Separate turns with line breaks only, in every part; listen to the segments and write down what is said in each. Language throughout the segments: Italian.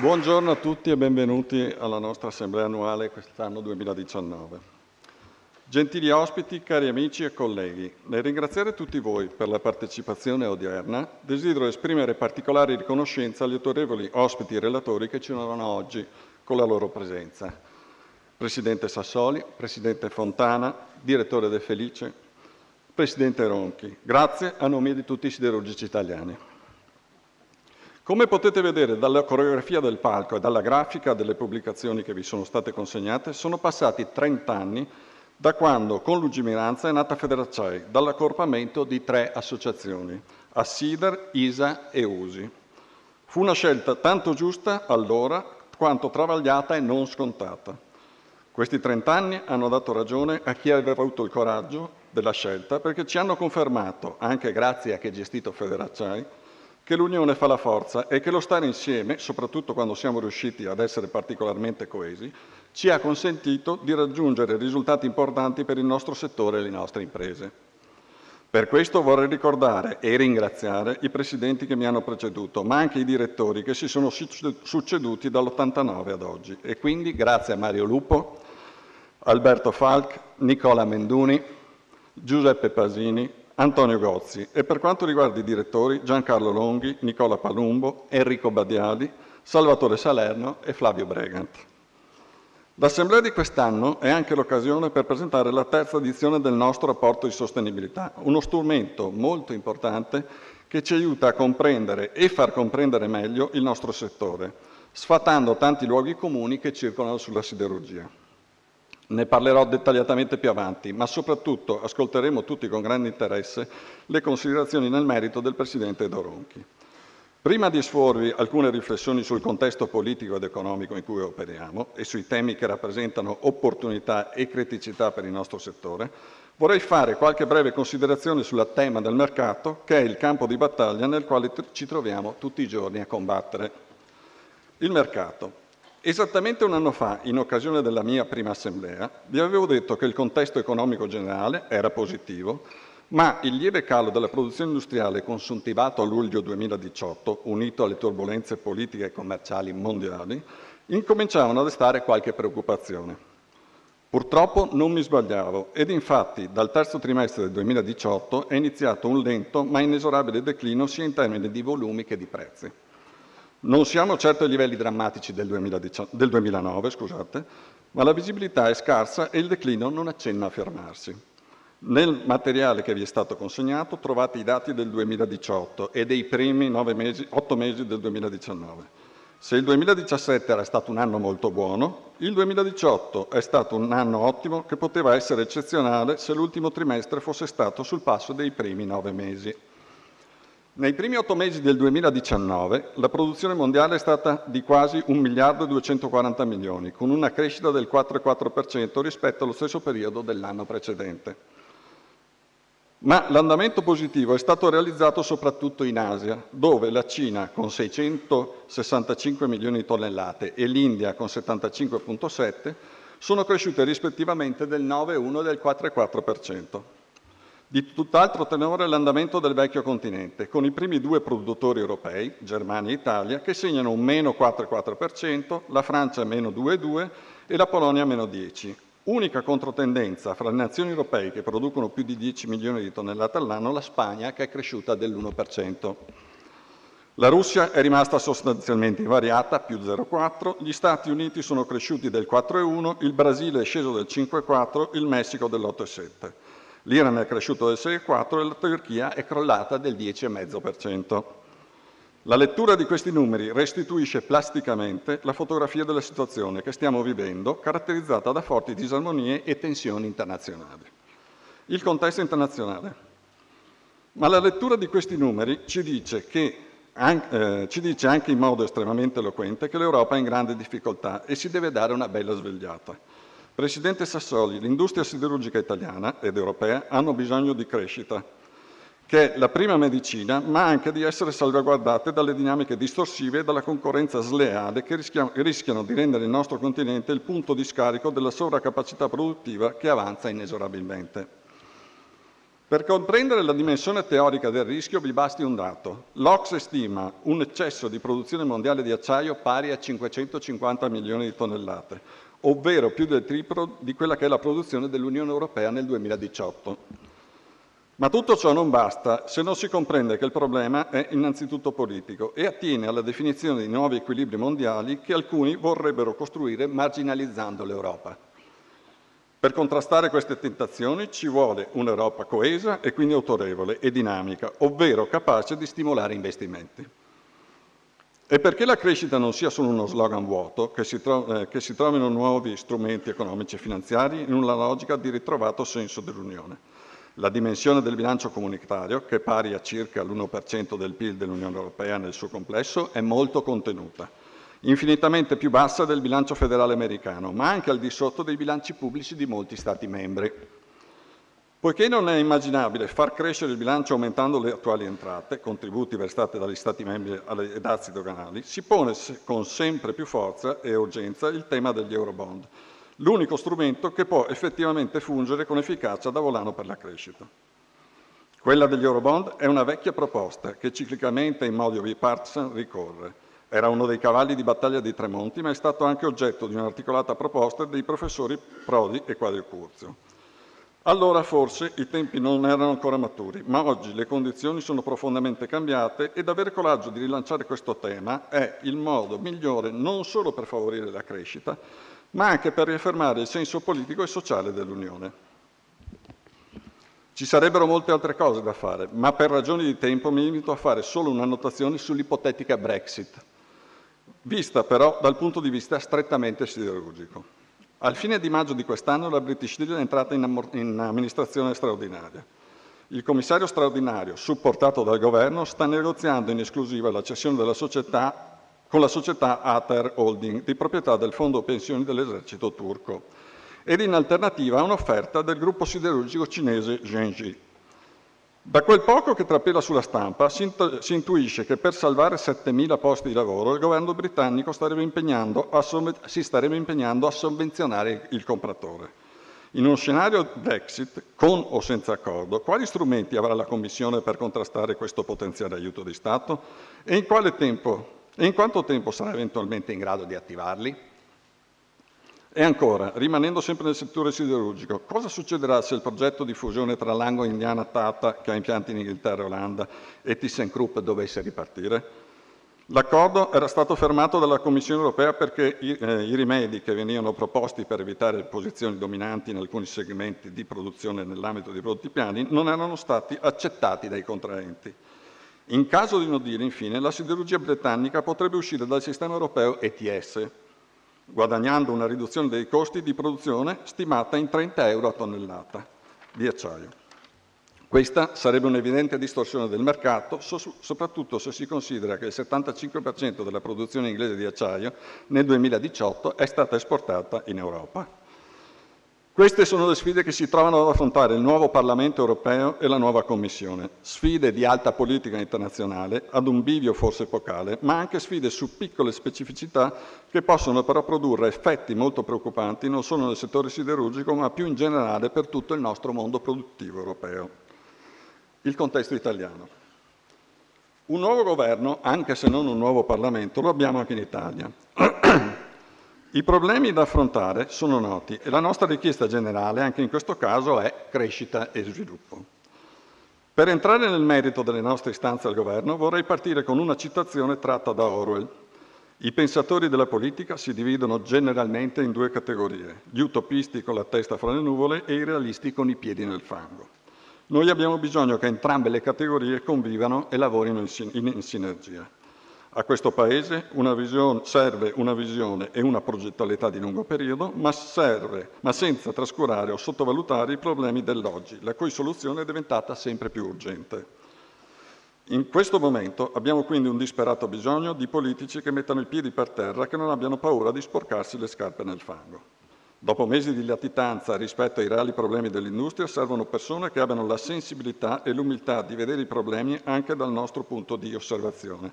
Buongiorno a tutti e benvenuti alla nostra assemblea annuale quest'anno 2019. Gentili ospiti, cari amici e colleghi, nel ringraziare tutti voi per la partecipazione odierna, desidero esprimere particolare riconoscenza agli autorevoli ospiti e relatori che ci onorano oggi con la loro presenza. Presidente Sassoli, Presidente Fontana, Direttore De Felice, Presidente Ronchi. Grazie a nome di tutti i siderurgici italiani. Come potete vedere dalla coreografia del palco e dalla grafica delle pubblicazioni che vi sono state consegnate, sono passati 30 anni da quando con lungimiranza è nata Federacciai, dall'accorpamento di tre associazioni, Assider, ISA e USI. Fu una scelta tanto giusta allora quanto travagliata e non scontata. Questi 30 anni hanno dato ragione a chi aveva avuto il coraggio della scelta perché ci hanno confermato, anche grazie a chi ha gestito Federacciai, che l'unione fa la forza e che lo stare insieme, soprattutto quando siamo riusciti ad essere particolarmente coesi, ci ha consentito di raggiungere risultati importanti per il nostro settore e le nostre imprese. Per questo vorrei ricordare e ringraziare i presidenti che mi hanno preceduto, ma anche i direttori che si sono succeduti dall'89 ad oggi. E quindi grazie a Mario Lupo, Alberto Falc, Nicola Menduni, Giuseppe Pasini, Antonio Gozzi e, per quanto riguarda i direttori, Giancarlo Longhi, Nicola Palumbo, Enrico Badiali, Salvatore Salerno e Flavio Bregant. L'assemblea di quest'anno è anche l'occasione per presentare la terza edizione del nostro rapporto di sostenibilità, uno strumento molto importante che ci aiuta a comprendere e far comprendere meglio il nostro settore, sfatando tanti luoghi comuni che circolano sulla siderurgia. Ne parlerò dettagliatamente più avanti, ma soprattutto ascolteremo tutti con grande interesse le considerazioni nel merito del presidente Doronchi. Prima di esporvi alcune riflessioni sul contesto politico ed economico in cui operiamo e sui temi che rappresentano opportunità e criticità per il nostro settore, vorrei fare qualche breve considerazione sul tema del mercato, che è il campo di battaglia nel quale ci troviamo tutti i giorni a combattere. Il mercato. Esattamente un anno fa, in occasione della mia prima assemblea, vi avevo detto che il contesto economico generale era positivo, ma il lieve calo della produzione industriale consuntivato a luglio 2018, unito alle turbulenze politiche e commerciali mondiali, incominciavano a destare qualche preoccupazione. Purtroppo non mi sbagliavo ed infatti dal terzo trimestre del 2018 è iniziato un lento ma inesorabile declino sia in termini di volumi che di prezzi. Non siamo certo ai livelli drammatici del, 2019, del 2009, scusate, ma la visibilità è scarsa e il declino non accenna a fermarsi. Nel materiale che vi è stato consegnato trovate i dati del 2018 e dei primi mesi, 8 mesi del 2019. Se il 2017 era stato un anno molto buono, il 2018 è stato un anno ottimo che poteva essere eccezionale se l'ultimo trimestre fosse stato sul passo dei primi 9 mesi. Nei primi otto mesi del 2019 la produzione mondiale è stata di quasi 1 miliardo e 240 milioni, con una crescita del 4,4% rispetto allo stesso periodo dell'anno precedente. Ma l'andamento positivo è stato realizzato soprattutto in Asia, dove la Cina con 665 milioni di tonnellate e l'India con 75,7 sono cresciute rispettivamente del 9,1 e del 4,4% di tutt'altro tenore l'andamento del vecchio continente, con i primi due produttori europei, Germania e Italia, che segnano un meno 4,4%, la Francia meno 2,2% e la Polonia meno 10%. Unica controtendenza fra le nazioni europee che producono più di 10 milioni di tonnellate all'anno, la Spagna, che è cresciuta dell'1%. La Russia è rimasta sostanzialmente invariata, più 0,4, gli Stati Uniti sono cresciuti del 4,1, il Brasile è sceso del 5,4, il Messico dell'8,7 l'Iran è cresciuto del 6,4 e la Turchia è crollata del 10,5%. La lettura di questi numeri restituisce plasticamente la fotografia della situazione che stiamo vivendo, caratterizzata da forti disarmonie e tensioni internazionali. Il contesto internazionale. Ma la lettura di questi numeri ci dice, che, eh, ci dice anche in modo estremamente eloquente che l'Europa è in grande difficoltà e si deve dare una bella svegliata. Presidente Sassoli, l'industria siderurgica italiana ed europea hanno bisogno di crescita, che è la prima medicina, ma anche di essere salvaguardate dalle dinamiche distorsive e dalla concorrenza sleale che rischiano di rendere il nostro continente il punto di scarico della sovraccapacità produttiva che avanza inesorabilmente. Per comprendere la dimensione teorica del rischio vi basti un dato. L'Ox stima un eccesso di produzione mondiale di acciaio pari a 550 milioni di tonnellate, ovvero più del triplo di quella che è la produzione dell'Unione Europea nel 2018. Ma tutto ciò non basta se non si comprende che il problema è innanzitutto politico e attiene alla definizione di nuovi equilibri mondiali che alcuni vorrebbero costruire marginalizzando l'Europa. Per contrastare queste tentazioni ci vuole un'Europa coesa e quindi autorevole e dinamica, ovvero capace di stimolare investimenti. E perché la crescita non sia solo uno slogan vuoto, che si, eh, che si trovino nuovi strumenti economici e finanziari in una logica di ritrovato senso dell'Unione. La dimensione del bilancio comunitario, che è pari a circa l'1% del PIL dell'Unione Europea nel suo complesso, è molto contenuta, infinitamente più bassa del bilancio federale americano, ma anche al di sotto dei bilanci pubblici di molti Stati membri. Poiché non è immaginabile far crescere il bilancio aumentando le attuali entrate, contributi versati dagli Stati membri alle dazi doganali, si pone con sempre più forza e urgenza il tema degli Eurobond, l'unico strumento che può effettivamente fungere con efficacia da volano per la crescita. Quella degli Eurobond è una vecchia proposta che ciclicamente in modo bipartisan ricorre. Era uno dei cavalli di battaglia di Tremonti, ma è stato anche oggetto di un'articolata proposta dei professori Prodi e Quadricurzio. Allora forse i tempi non erano ancora maturi, ma oggi le condizioni sono profondamente cambiate ed avere coraggio di rilanciare questo tema è il modo migliore non solo per favorire la crescita, ma anche per riaffermare il senso politico e sociale dell'Unione. Ci sarebbero molte altre cose da fare, ma per ragioni di tempo mi invito a fare solo una notazione sull'ipotetica Brexit, vista però dal punto di vista strettamente siderurgico. Al fine di maggio di quest'anno la British Steel è entrata in, in amministrazione straordinaria. Il commissario straordinario, supportato dal governo, sta negoziando in esclusiva la cessione della società con la società Ater Holding, di proprietà del Fondo Pensioni dell'Esercito Turco, ed in alternativa a un'offerta del gruppo siderurgico cinese Genji. Da quel poco che trapela sulla stampa si, intuisce che per salvare 7.000 posti di lavoro il governo britannico starebbe si starebbe impegnando a sovvenzionare il compratore. In uno scenario Brexit, con o senza accordo, quali strumenti avrà la Commissione per contrastare questo potenziale aiuto di Stato e in, tempo, e in quanto tempo sarà eventualmente in grado di attivarli? E ancora, rimanendo sempre nel settore siderurgico, cosa succederà se il progetto di fusione tra Lango Indiana Tata, che ha impianti in Inghilterra e Olanda, e ThyssenKrupp dovesse ripartire? L'accordo era stato fermato dalla Commissione europea perché i, eh, i, rimedi che venivano proposti per evitare posizioni dominanti in alcuni segmenti di produzione nell'ambito dei prodotti piani non erano stati accettati dai contraenti. In caso di no deal, infine, la siderurgia britannica potrebbe uscire dal sistema europeo ETS, guadagnando una riduzione dei costi di produzione stimata in 30 euro a tonnellata di acciaio. Questa sarebbe un'evidente distorsione del mercato, soprattutto se si considera che il 75% della produzione inglese di acciaio nel 2018 è stata esportata in Europa. Queste sono le sfide che si trovano ad affrontare il nuovo Parlamento europeo e la nuova Commissione, sfide di alta politica internazionale, ad un bivio forse epocale, ma anche sfide su piccole specificità che possono però produrre effetti molto preoccupanti non solo nel settore siderurgico, ma più in generale per tutto il nostro mondo produttivo europeo. Il contesto italiano. Un nuovo governo, anche se non un nuovo Parlamento, lo abbiamo anche in Italia. I problemi da affrontare sono noti e la nostra richiesta generale anche in questo caso è crescita e sviluppo. Per entrare nel merito delle nostre istanze al governo vorrei partire con una citazione tratta da Orwell. I pensatori della politica si dividono generalmente in due categorie, gli utopisti con la testa fra le nuvole e i realisti con i piedi nel fango. Noi abbiamo bisogno che entrambe le categorie convivano e lavorino in, sin in sinergia. A questo Paese una visione, serve una visione e una progettualità di lungo periodo, ma, serve, ma senza trascurare o sottovalutare i problemi dell'oggi, la cui soluzione è diventata sempre più urgente. In questo momento abbiamo quindi un disperato bisogno di politici che mettano i piedi per terra, che non abbiano paura di sporcarsi le scarpe nel fango. Dopo mesi di latitanza rispetto ai reali problemi dell'industria servono persone che abbiano la sensibilità e l'umiltà di vedere i problemi anche dal nostro punto di osservazione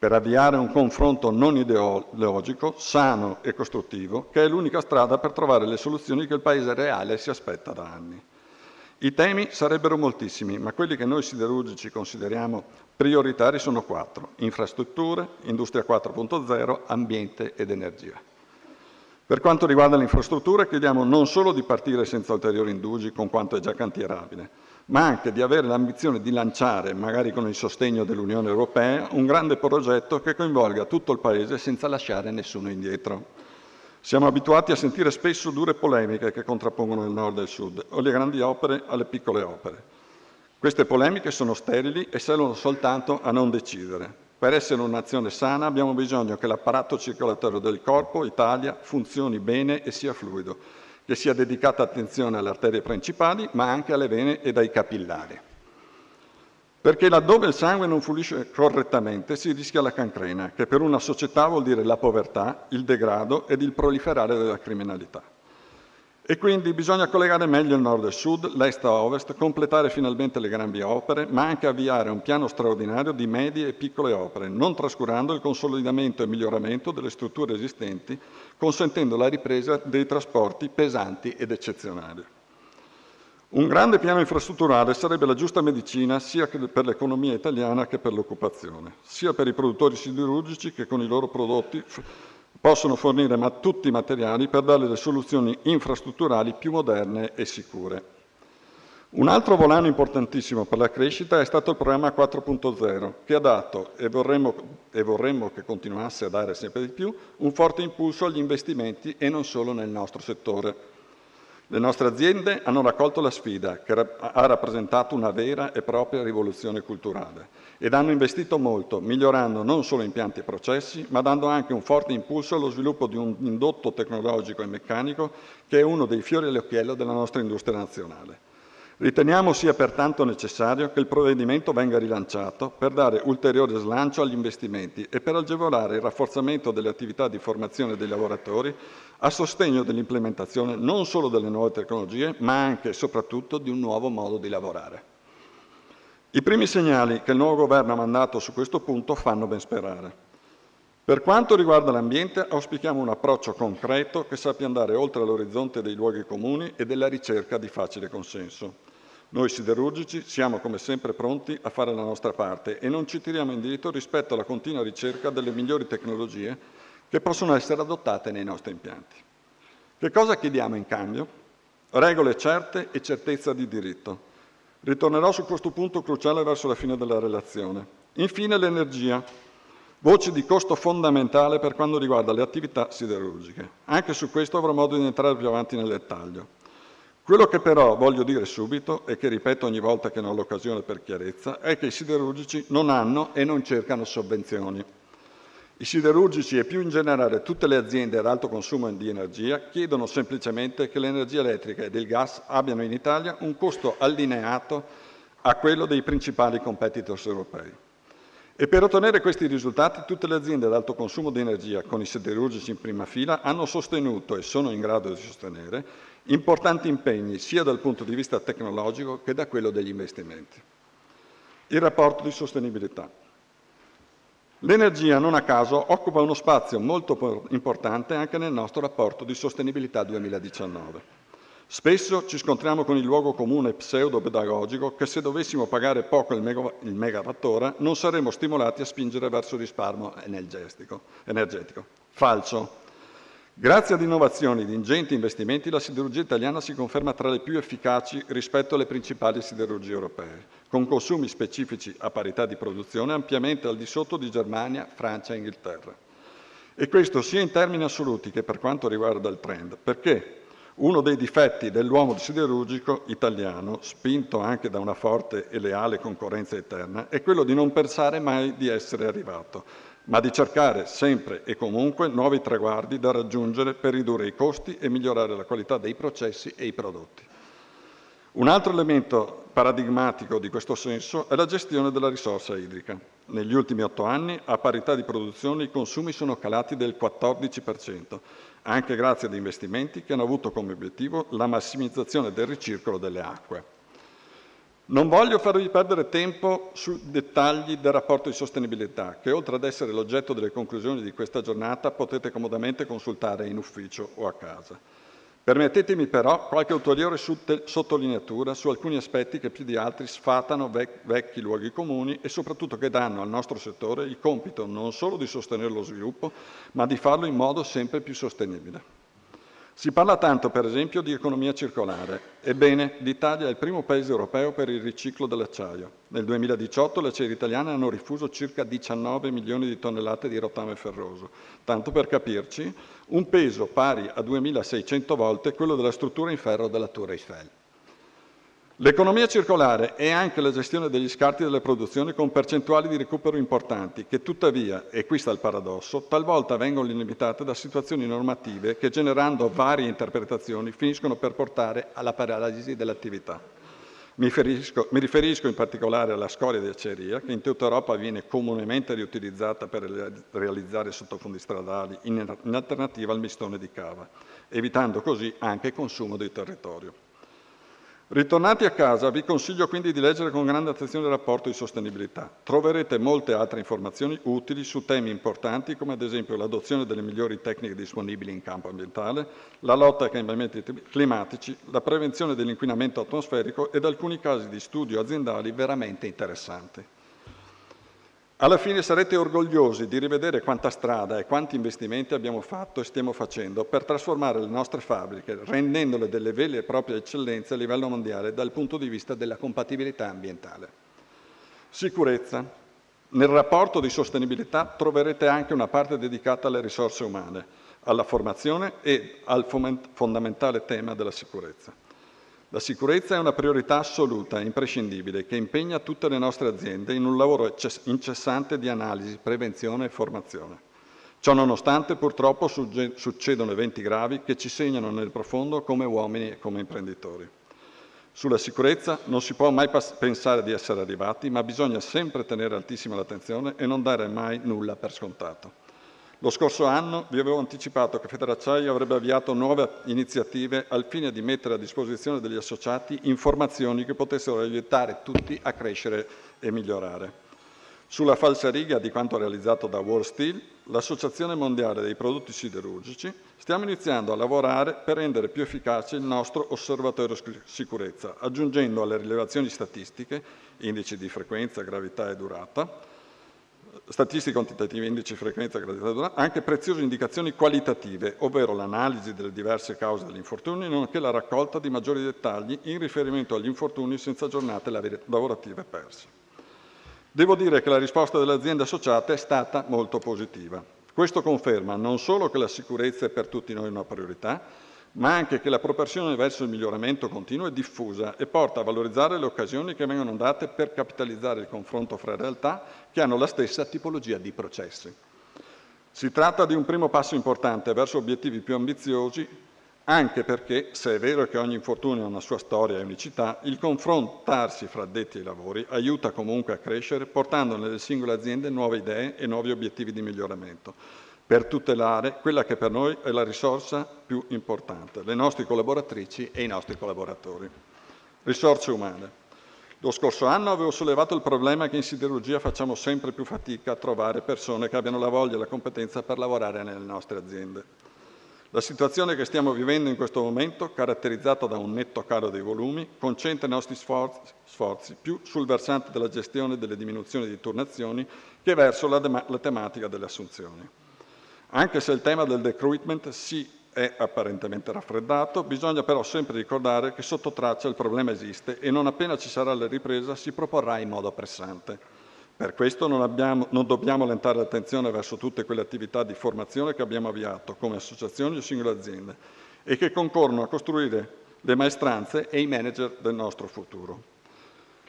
per avviare un confronto non ideologico, sano e costruttivo, che è l'unica strada per trovare le soluzioni che il Paese reale si aspetta da anni. I temi sarebbero moltissimi, ma quelli che noi siderurgici consideriamo prioritari sono quattro. Infrastrutture, Industria 4.0, ambiente ed energia. Per quanto riguarda le infrastrutture, chiediamo non solo di partire senza ulteriori indugi con quanto è già cantierabile, ma anche di avere l'ambizione di lanciare, magari con il sostegno dell'Unione Europea, un grande progetto che coinvolga tutto il Paese senza lasciare nessuno indietro. Siamo abituati a sentire spesso dure polemiche che contrappongono il nord e il sud, o le grandi opere alle piccole opere. Queste polemiche sono sterili e servono soltanto a non decidere. Per essere un'azione sana abbiamo bisogno che l'apparato circolatorio del corpo, Italia, funzioni bene e sia fluido, che sia dedicata attenzione alle arterie principali, ma anche alle vene ed ai capillari. Perché laddove il sangue non fluisce correttamente si rischia la cancrena, che per una società vuol dire la povertà, il degrado ed il proliferare della criminalità. E quindi bisogna collegare meglio il nord e il sud, l'est a ovest, completare finalmente le grandi opere, ma anche avviare un piano straordinario di medie e piccole opere, non trascurando il consolidamento e miglioramento delle strutture esistenti, consentendo la ripresa dei trasporti pesanti ed eccezionali. Un grande piano infrastrutturale sarebbe la giusta medicina sia per l'economia italiana che per l'occupazione, sia per i produttori siderurgici che con i loro prodotti possono fornire ma tutti i materiali per dare le soluzioni infrastrutturali più moderne e sicure. Un altro volano importantissimo per la crescita è stato il programma 4.0, che ha dato, e vorremmo, e vorremmo che continuasse a dare sempre di più, un forte impulso agli investimenti e non solo nel nostro settore. Le nostre aziende hanno raccolto la sfida che ha rappresentato una vera e propria rivoluzione culturale ed hanno investito molto, migliorando non solo impianti e processi, ma dando anche un forte impulso allo sviluppo di un indotto tecnologico e meccanico che è uno dei fiori all'occhiello della nostra industria nazionale. Riteniamo sia pertanto necessario che il provvedimento venga rilanciato per dare ulteriore slancio agli investimenti e per agevolare il rafforzamento delle attività di formazione dei lavoratori a sostegno dell'implementazione non solo delle nuove tecnologie, ma anche e soprattutto di un nuovo modo di lavorare. I primi segnali che il nuovo governo ha mandato su questo punto fanno ben sperare. Per quanto riguarda l'ambiente, auspichiamo un approccio concreto che sappia andare oltre l'orizzonte dei luoghi comuni e della ricerca di facile consenso. Noi siderurgici siamo come sempre pronti a fare la nostra parte e non ci tiriamo indietro rispetto alla continua ricerca delle migliori tecnologie che possono essere adottate nei nostri impianti. Che cosa chiediamo in cambio? Regole certe e certezza di diritto. Ritornerò su questo punto cruciale verso la fine della relazione. Infine l'energia, voce di costo fondamentale per quanto riguarda le attività siderurgiche. Anche su questo avrò modo di entrare più avanti nel dettaglio. Quello che però voglio dire subito e che ripeto ogni volta che ne ho l'occasione per chiarezza è che i siderurgici non hanno e non cercano sovvenzioni. I siderurgici e più in generale tutte le aziende ad alto consumo di energia chiedono semplicemente che l'energia elettrica e il gas abbiano in Italia un costo allineato a quello dei principali competitors europei. E per ottenere questi risultati tutte le aziende ad alto consumo di energia, con i siderurgici in prima fila, hanno sostenuto e sono in grado di sostenere importanti impegni sia dal punto di vista tecnologico che da quello degli investimenti. Il rapporto di sostenibilità. L'energia, non a caso, occupa uno spazio molto importante anche nel nostro rapporto di sostenibilità 2019. Spesso ci scontriamo con il luogo comune pseudo-pedagogico che se dovessimo pagare poco il, megawattora non saremmo stimolati a spingere verso il risparmio energetico. Falso. Grazie ad innovazioni ed ingenti investimenti la siderurgia italiana si conferma tra le più efficaci rispetto alle principali siderurgie europee, con consumi specifici a parità di produzione ampiamente al di sotto di Germania, Francia e Inghilterra. E questo sia in termini assoluti che per quanto riguarda il trend, perché uno dei difetti dell'uomo siderurgico italiano, spinto anche da una forte e leale concorrenza eterna, è quello di non pensare mai di essere arrivato, ma di cercare sempre e comunque nuovi traguardi da raggiungere per ridurre i costi e migliorare la qualità dei processi e i prodotti. Un altro elemento paradigmatico di questo senso è la gestione della risorsa idrica. Negli ultimi otto anni, a parità di produzione, i consumi sono calati del 14%, anche grazie ad investimenti che hanno avuto come obiettivo la massimizzazione del ricircolo delle acque. Non voglio farvi perdere tempo sui dettagli del rapporto di sostenibilità, che oltre ad essere l'oggetto delle conclusioni di questa giornata potete comodamente consultare in ufficio o a casa. Permettetemi però qualche ulteriore sottolineatura su alcuni aspetti che più di altri sfatano vec vecchi luoghi comuni e soprattutto che danno al nostro settore il compito non solo di sostenere lo sviluppo, ma di farlo in modo sempre più sostenibile. Si parla tanto, per esempio, di economia circolare. Ebbene, l'Italia è il primo paese europeo per il riciclo dell'acciaio. Nel 2018 le acciaierie italiane hanno rifuso circa 19 milioni di tonnellate di rottame ferroso. Tanto per capirci, un peso pari a 2.600 volte quello della struttura in ferro della Tour Eiffel. L'economia circolare è anche la gestione degli scarti delle produzioni con percentuali di recupero importanti che tuttavia, e qui sta il paradosso, talvolta vengono limitate da situazioni normative che generando varie interpretazioni finiscono per portare alla paralisi dell'attività. Mi riferisco, mi riferisco, in particolare alla scoria di acciaieria, che in tutta Europa viene comunemente riutilizzata per realizzare sottofondi stradali in, in alternativa al mistone di cava, evitando così anche il consumo del territorio. Ritornati a casa, vi consiglio quindi di leggere con grande attenzione il rapporto di sostenibilità. Troverete molte altre informazioni utili su temi importanti come ad esempio l'adozione delle migliori tecniche disponibili in campo ambientale, la lotta ai cambiamenti climatici, la prevenzione dell'inquinamento atmosferico ed alcuni casi di studio aziendali veramente interessanti. Alla fine sarete orgogliosi di rivedere quanta strada e quanti investimenti abbiamo fatto e stiamo facendo per trasformare le nostre fabbriche, rendendole delle vere e proprie eccellenze a livello mondiale dal punto di vista della compatibilità ambientale. Sicurezza. Nel rapporto di sostenibilità troverete anche una parte dedicata alle risorse umane, alla formazione e al fondamentale tema della sicurezza. La sicurezza è una priorità assoluta, e imprescindibile, che impegna tutte le nostre aziende in un lavoro incessante di analisi, prevenzione e formazione. Ciò nonostante purtroppo succedono eventi gravi che ci segnano nel profondo come uomini e come imprenditori. Sulla sicurezza non si può mai pensare di essere arrivati, ma bisogna sempre tenere altissima l'attenzione e non dare mai nulla per scontato. Lo scorso anno vi avevo anticipato che Federacciaio avrebbe avviato nuove iniziative al fine di mettere a disposizione degli associati informazioni che potessero aiutare tutti a crescere e migliorare. Sulla falsariga di quanto realizzato da World Steel, l'Associazione Mondiale dei Prodotti Siderurgici, stiamo iniziando a lavorare per rendere più efficace il nostro osservatorio sicurezza, aggiungendo alle rilevazioni statistiche, indici di frequenza, gravità e durata, statistiche quantitative, indici, frequenza, e gradità, anche preziose indicazioni qualitative, ovvero l'analisi delle diverse cause degli infortuni, nonché la raccolta di maggiori dettagli in riferimento agli infortuni senza giornate lavorative perse. Devo dire che la risposta delle aziende associate è stata molto positiva. Questo conferma non solo che la sicurezza è per tutti noi una priorità, ma anche che la propensione verso il miglioramento continuo è diffusa e porta a valorizzare le occasioni che vengono date per capitalizzare il confronto fra realtà che hanno la stessa tipologia di processi. Si tratta di un primo passo importante verso obiettivi più ambiziosi, anche perché, se è vero che ogni infortunio ha una sua storia e unicità, il confrontarsi fra detti e lavori aiuta comunque a crescere, portando nelle singole aziende nuove idee e nuovi obiettivi di miglioramento per tutelare quella che per noi è la risorsa più importante, le nostre collaboratrici e i nostri collaboratori. Risorse umane. Lo scorso anno avevo sollevato il problema che in siderurgia facciamo sempre più fatica a trovare persone che abbiano la voglia e la competenza per lavorare nelle nostre aziende. La situazione che stiamo vivendo in questo momento, caratterizzata da un netto calo dei volumi, concentra i nostri sforzi, sforzi più sul versante della gestione delle diminuzioni di turnazioni che verso la, la tematica delle assunzioni. Anche se il tema del recruitment si è apparentemente raffreddato, bisogna però sempre ricordare che sotto traccia il problema esiste e non appena ci sarà la ripresa si proporrà in modo pressante. Per questo non, abbiamo, non dobbiamo lentare l'attenzione verso tutte quelle attività di formazione che abbiamo avviato come associazioni o singole aziende e che concorrono a costruire le maestranze e i manager del nostro futuro.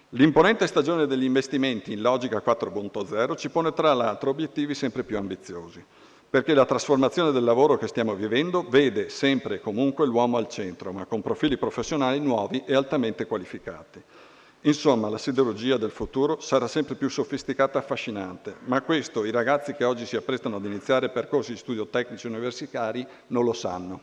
L'imponente stagione degli investimenti in logica 4.0 ci pone tra l'altro obiettivi sempre più ambiziosi perché la trasformazione del lavoro che stiamo vivendo vede sempre e comunque l'uomo al centro, ma con profili professionali nuovi e altamente qualificati. Insomma, la siderurgia del futuro sarà sempre più sofisticata e affascinante, ma questo i ragazzi che oggi si apprestano ad iniziare percorsi di studio tecnici universitari non lo sanno.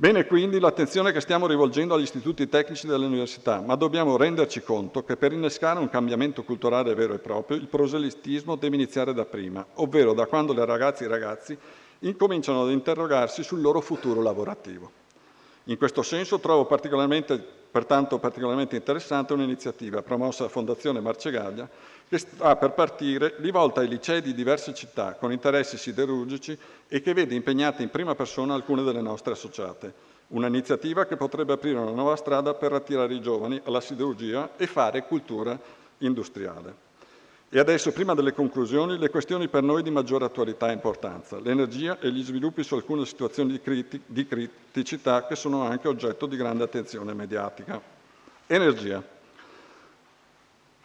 Bene quindi l'attenzione che stiamo rivolgendo agli istituti tecnici delle università, ma dobbiamo renderci conto che per innescare un cambiamento culturale vero e proprio il proselitismo deve iniziare da prima, ovvero da quando le ragazze e i ragazzi incominciano ad interrogarsi sul loro futuro lavorativo. In questo senso trovo particolarmente, pertanto particolarmente interessante un'iniziativa promossa da Fondazione Marcegaglia che sta ah, per partire rivolta ai licei di diverse città con interessi siderurgici e che vede impegnate in prima persona alcune delle nostre associate. Un'iniziativa che potrebbe aprire una nuova strada per attirare i giovani alla siderurgia e fare cultura industriale. E adesso, prima delle conclusioni, le questioni per noi di maggiore attualità e importanza, l'energia e gli sviluppi su alcune situazioni di, criti- di criticità che sono anche oggetto di grande attenzione mediatica. Energia.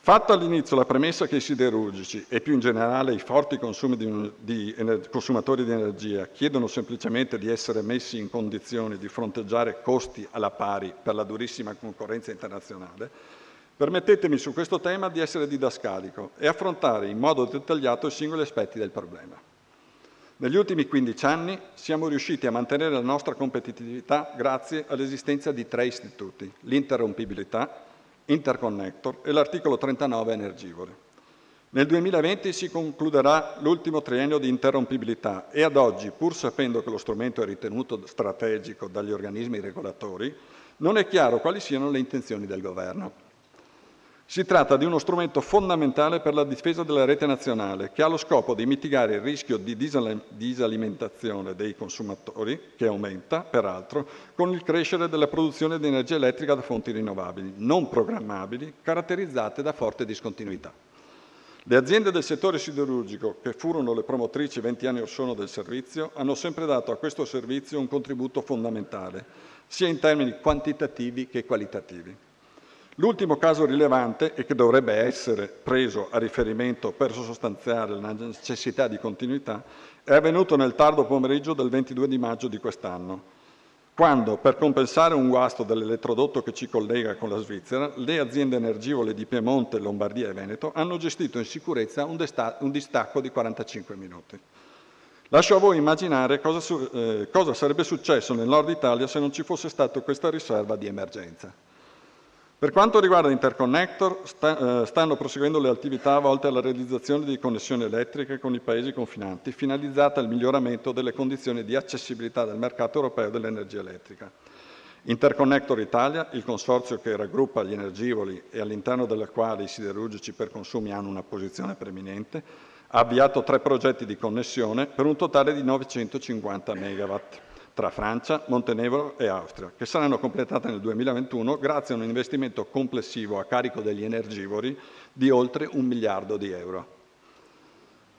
Fatta all'inizio la premessa che i siderurgici e più in generale i forti di, di ener- consumatori di energia chiedono semplicemente di essere messi in condizione di fronteggiare costi alla pari per la durissima concorrenza internazionale, permettetemi su questo tema di essere didascalico e affrontare in modo dettagliato i singoli aspetti del problema. Negli ultimi 15 anni siamo riusciti a mantenere la nostra competitività grazie all'esistenza di tre istituti, l'interrompibilità, interconnector e l'articolo 39 energivore. Nel 2020 si concluderà l'ultimo triennio di interrompibilità e ad oggi, pur sapendo che lo strumento è ritenuto strategico dagli organismi regolatori, non è chiaro quali siano le intenzioni del Governo. Si tratta di uno strumento fondamentale per la difesa della rete nazionale, che ha lo scopo di mitigare il rischio di disalimentazione dei consumatori, che aumenta, peraltro, con il crescere della produzione di energia elettrica da fonti rinnovabili, non programmabili, caratterizzate da forte discontinuità. Le aziende del settore siderurgico, che furono le promotrici 20 anni or sono del servizio, hanno sempre dato a questo servizio un contributo fondamentale, sia in termini quantitativi che qualitativi. L'ultimo caso rilevante e che dovrebbe essere preso a riferimento per sostanziare la necessità di continuità è avvenuto nel tardo pomeriggio del 22 di maggio di quest'anno, quando, per compensare un guasto dell'elettrodotto che ci collega con la Svizzera, le aziende energivole di Piemonte, Lombardia e Veneto hanno gestito in sicurezza un, un distacco di 45 minuti. Lascio a voi immaginare cosa, eh, cosa sarebbe successo nel nord Italia se non ci fosse stata questa riserva di emergenza. Per quanto riguarda Interconnector, sta, eh, stanno proseguendo le attività volte alla realizzazione di connessioni elettriche con i paesi confinanti, finalizzate al miglioramento delle condizioni di accessibilità del mercato europeo dell'energia elettrica. Interconnector Italia, il consorzio che raggruppa gli energivoli e all'interno della quale i siderurgici per consumi hanno una posizione preminente, ha avviato tre progetti di connessione per un totale di 950 megawatt tra Francia, Montenegro e Austria, che saranno completate nel 2021 grazie a un investimento complessivo a carico degli energivori di oltre un miliardo di euro.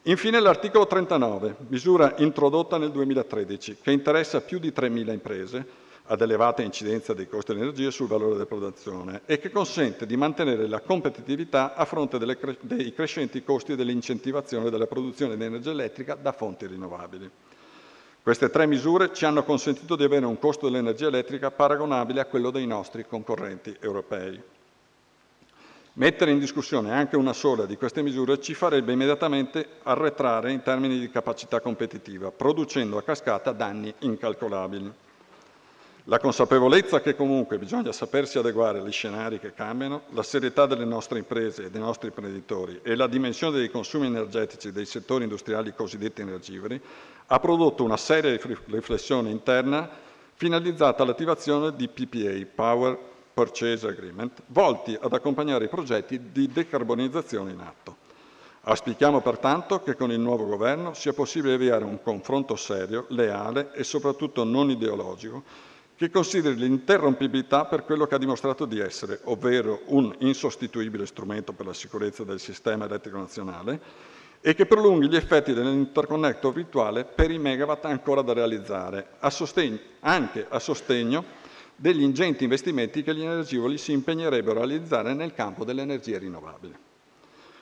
Infine l'articolo 39, misura introdotta nel 2013, che interessa più di 3.000 imprese ad elevata incidenza dei costi dell'energia sul valore della produzione e che consente di mantenere la competitività a fronte cre dei crescenti costi dell'incentivazione della produzione di energia elettrica da fonti rinnovabili. Queste tre misure ci hanno consentito di avere un costo dell'energia elettrica paragonabile a quello dei nostri concorrenti europei. Mettere in discussione anche una sola di queste misure ci farebbe immediatamente arretrare in termini di capacità competitiva, producendo a cascata danni incalcolabili. La consapevolezza che comunque bisogna sapersi adeguare agli scenari che cambiano, la serietà delle nostre imprese e dei nostri imprenditori e la dimensione dei consumi energetici dei settori industriali cosiddetti energivori ha prodotto una seria riflessione interna finalizzata all'attivazione di PPA, Power Purchase Agreement, volti ad accompagnare i progetti di decarbonizzazione in atto. Auspichiamo pertanto che con il nuovo governo sia possibile avviare un confronto serio, leale e soprattutto non ideologico che consideri l'interrompibilità per quello che ha dimostrato di essere, ovvero un insostituibile strumento per la sicurezza del sistema elettrico nazionale, e che prolunghi gli effetti dell'interconnetto virtuale per i megawatt ancora da realizzare, a sostegno, anche a sostegno degli ingenti investimenti che gli energivoli si impegnerebbero a realizzare nel campo delle energie rinnovabili.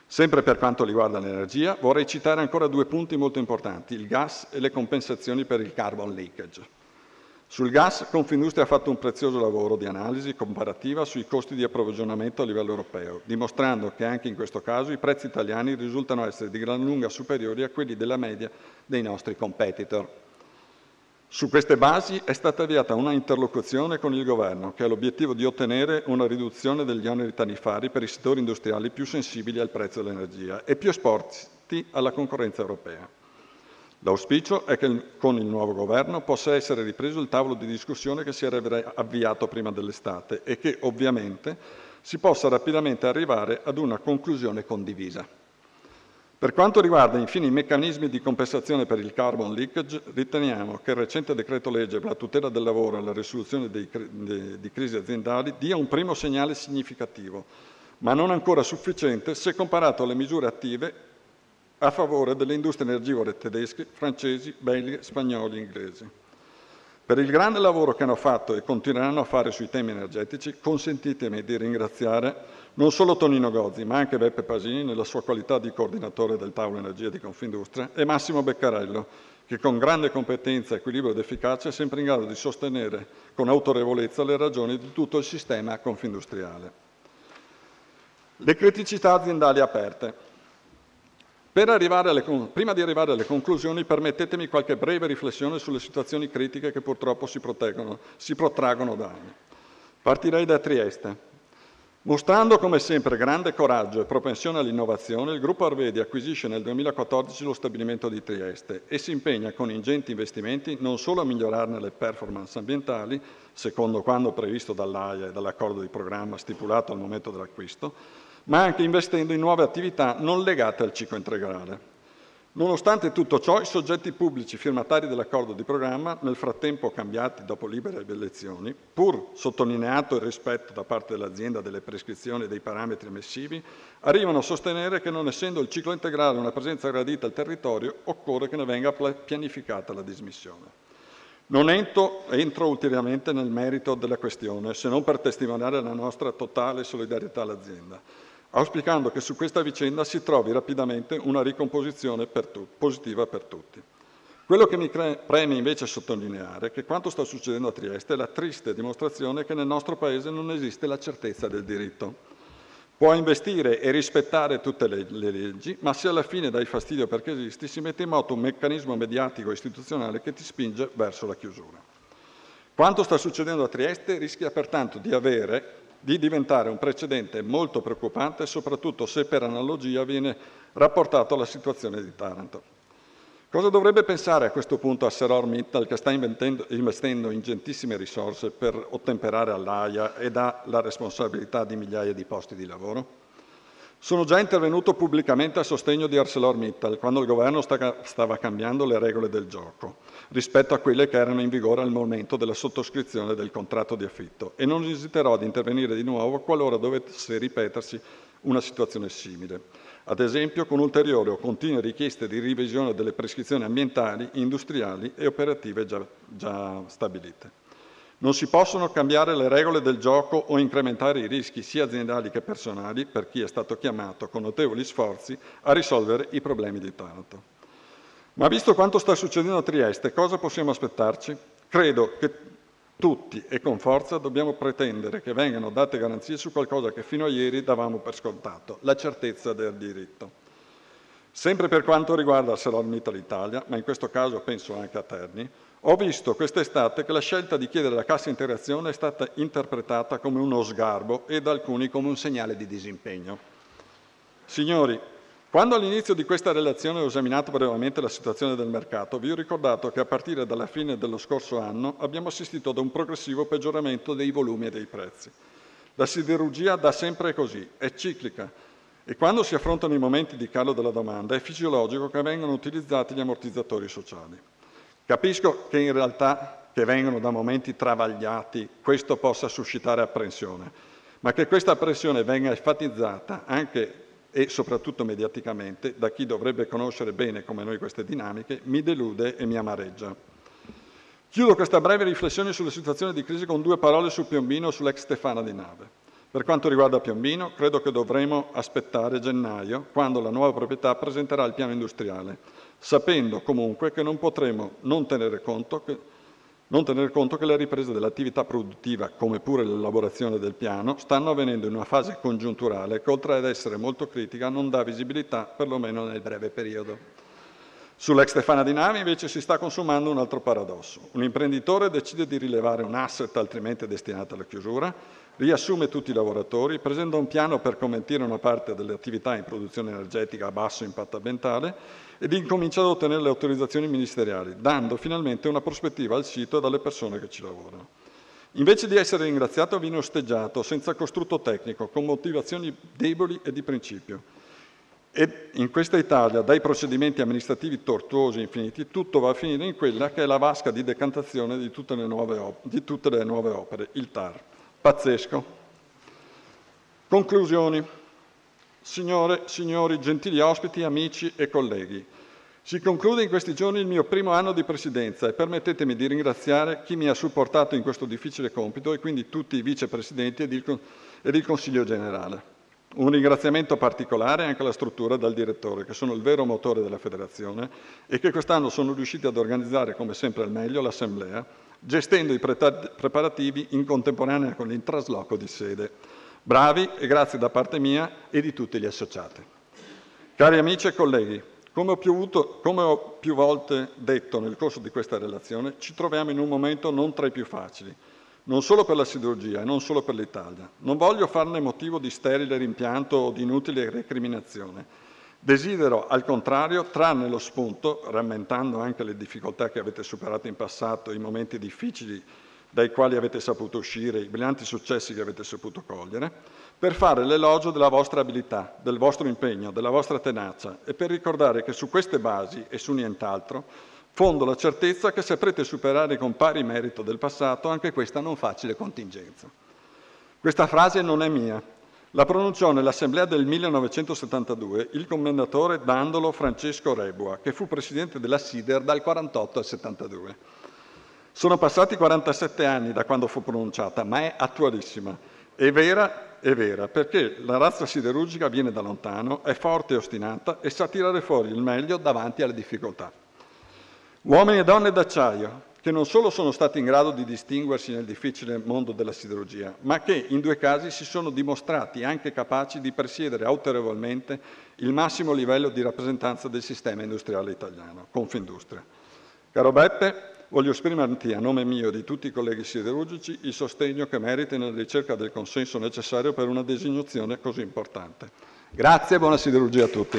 Sempre per quanto riguarda l'energia, vorrei citare ancora due punti molto importanti, il gas e le compensazioni per il carbon leakage. Sul gas Confindustria ha fatto un prezioso lavoro di analisi comparativa sui costi di approvvigionamento a livello europeo, dimostrando che anche in questo caso i prezzi italiani risultano essere di gran lunga superiori a quelli della media dei nostri competitor. Su queste basi è stata avviata una interlocuzione con il Governo che ha l'obiettivo di ottenere una riduzione degli oneri tarifari per i settori industriali più sensibili al prezzo dell'energia e più esposti alla concorrenza europea. L'auspicio è che con il nuovo governo possa essere ripreso il tavolo di discussione che si era avviato prima dell'estate e che ovviamente si possa rapidamente arrivare ad una conclusione condivisa. Per quanto riguarda infine i meccanismi di compensazione per il carbon leakage, riteniamo che il recente decreto legge per la tutela del lavoro e la risoluzione dei, de, di crisi aziendali dia un primo segnale significativo, ma non ancora sufficiente se comparato alle misure attive a favore delle industrie energivore tedesche, francesi, belghe, spagnoli e inglesi. Per il grande lavoro che hanno fatto e continueranno a fare sui temi energetici, consentitemi di ringraziare non solo Tonino Gozzi, ma anche Beppe Pasini nella sua qualità di coordinatore del tavolo energia di Confindustria e Massimo Beccarello, che con grande competenza, equilibrio ed efficacia è sempre in grado di sostenere con autorevolezza le ragioni di tutto il sistema confindustriale. Le criticità aziendali aperte alle, prima di arrivare alle conclusioni, permettetemi qualche breve riflessione sulle situazioni critiche che purtroppo si, si protraggono da anni. Partirei da Trieste. Mostrando come sempre grande coraggio e propensione all'innovazione, il gruppo Arvedi acquisisce nel 2014 lo stabilimento di Trieste e si impegna con ingenti investimenti non solo a migliorarne le performance ambientali, secondo quanto previsto dall'AIA e dall'accordo di programma stipulato al momento dell'acquisto, ma anche investendo in nuove attività non legate al ciclo integrale. Nonostante tutto ciò, i soggetti pubblici firmatari dell'accordo di programma, nel frattempo cambiati dopo libere elezioni, pur sottolineato il rispetto da parte dell'azienda delle prescrizioni e dei parametri emissivi, arrivano a sostenere che non essendo il ciclo integrale una presenza gradita al territorio, occorre che ne venga pianificata la dismissione. Non entro, entro ulteriormente nel merito della questione, se non per testimoniare la nostra totale solidarietà all'azienda auspicando che su questa vicenda si trovi rapidamente una ricomposizione per positiva per tutti. Quello che mi preme invece sottolineare è che quanto sta succedendo a Trieste è la triste dimostrazione che nel nostro Paese non esiste la certezza del diritto. Può investire e rispettare tutte le, le leggi, ma se alla fine dai fastidio perché esisti, si mette in moto un meccanismo mediatico e istituzionale che ti spinge verso la chiusura. Quanto sta succedendo a Trieste rischia pertanto di avere, di diventare un precedente molto preoccupante, soprattutto se per analogia viene rapportato alla situazione di Taranto. Cosa dovrebbe pensare a questo punto ArcelorMittal che sta investendo ingentissime risorse per ottemperare all'AIA ed ha la responsabilità di migliaia di posti di lavoro? Sono già intervenuto pubblicamente a sostegno di ArcelorMittal quando il governo stava cambiando le regole del gioco rispetto a quelle che erano in vigore al momento della sottoscrizione del contratto di affitto e non esiterò ad intervenire di nuovo qualora dovesse ripetersi una situazione simile, ad esempio con ulteriori o continue richieste di revisione delle prescrizioni ambientali, industriali e operative già, già stabilite. Non si possono cambiare le regole del gioco o incrementare i rischi sia aziendali che personali per chi è stato chiamato con notevoli sforzi a risolvere i problemi di Taranto. Ma visto quanto sta succedendo a Trieste, cosa possiamo aspettarci? Credo che tutti e con forza dobbiamo pretendere che vengano date garanzie su qualcosa che fino a ieri davamo per scontato, la certezza del diritto. Sempre per quanto riguarda ArcelorMittal Italia, ma in questo caso penso anche a Terni, ho visto quest'estate che la scelta di chiedere la cassa integrazione è stata interpretata come uno sgarbo e da alcuni come un segnale di disimpegno. Signori, quando all'inizio di questa relazione ho esaminato brevemente la situazione del mercato, vi ho ricordato che a partire dalla fine dello scorso anno abbiamo assistito ad un progressivo peggioramento dei volumi e dei prezzi. La siderurgia da sempre è così, è ciclica, e quando si affrontano i momenti di calo della domanda è fisiologico che vengano utilizzati gli ammortizzatori sociali. Capisco che in realtà che vengono da momenti travagliati questo possa suscitare apprensione, ma che questa apprensione venga enfatizzata anche e soprattutto mediaticamente da chi dovrebbe conoscere bene come noi queste dinamiche mi delude e mi amareggia. Chiudo questa breve riflessione sulla situazione di crisi con due parole su Piombino e sull'ex Stefana di Nave. Per quanto riguarda Piombino, credo che dovremo aspettare gennaio, quando la nuova proprietà presenterà il piano industriale, sapendo comunque che non potremo non tenere conto che non tener conto che la ripresa dell'attività produttiva, come pure l'elaborazione del piano, stanno avvenendo in una fase congiunturale che, oltre ad essere molto critica, non dà visibilità, perlomeno nel breve periodo. Sull'ex Stefana di Navi invece si sta consumando un altro paradosso. Un imprenditore decide di rilevare un asset altrimenti destinato alla chiusura riassume tutti i lavoratori, presenta un piano per convertire una parte delle attività in produzione energetica a basso impatto ambientale ed incomincia ad ottenere le autorizzazioni ministeriali, dando finalmente una prospettiva al sito e alle persone che ci lavorano. Invece di essere ringraziato viene osteggiato, senza costrutto tecnico, con motivazioni deboli e di principio. E in questa Italia, dai procedimenti amministrativi tortuosi e infiniti, tutto va a finire in quella che è la vasca di decantazione di tutte le nuove, op- tutte le nuove opere, il TAR. Pazzesco. Conclusioni. Signore, signori, gentili ospiti, amici e colleghi, si conclude in questi giorni il mio primo anno di presidenza e permettetemi di ringraziare chi mi ha supportato in questo difficile compito e quindi tutti i vicepresidenti ed il Consiglio generale. Un ringraziamento particolare anche alla struttura e dal direttore, che sono il vero motore della federazione e che quest'anno sono riusciti ad organizzare come sempre al meglio l'assemblea, gestendo i preparativi in contemporanea con il trasloco di sede. Bravi e grazie da parte mia e di tutti gli associati. Cari amici e colleghi, come ho, piovuto, come ho più volte detto nel corso di questa relazione, ci troviamo in un momento non tra i più facili, non solo per la siderurgia e non solo per l'Italia. Non voglio farne motivo di sterile rimpianto o di inutile recriminazione. Desidero, al contrario, trarne lo spunto, rammentando anche le difficoltà che avete superato in passato, i momenti difficili dai quali avete saputo uscire, i brillanti successi che avete saputo cogliere, per fare l'elogio della vostra abilità, del vostro impegno, della vostra tenacia e per ricordare che su queste basi e su nient'altro Fondo la certezza che saprete superare con pari merito del passato anche questa non facile contingenza. Questa frase non è mia. La pronunciò nell'Assemblea del 1972 il commendatore Dandolo Francesco Rebua, che fu presidente della SIDER dal 48 al 72. Sono passati 47 anni da quando fu pronunciata, ma è attualissima. È vera, è vera, perché la razza siderurgica viene da lontano, è forte e ostinata e sa tirare fuori il meglio davanti alle difficoltà. Uomini e donne d'acciaio che non solo sono stati in grado di distinguersi nel difficile mondo della siderurgia, ma che in due casi si sono dimostrati anche capaci di presiedere autorevolmente il massimo livello di rappresentanza del sistema industriale italiano, Confindustria. Caro Beppe, voglio esprimerti a nome mio e di tutti i colleghi siderurgici il sostegno che meriti nella ricerca del consenso necessario per una designazione così importante. Grazie e buona siderurgia a tutti.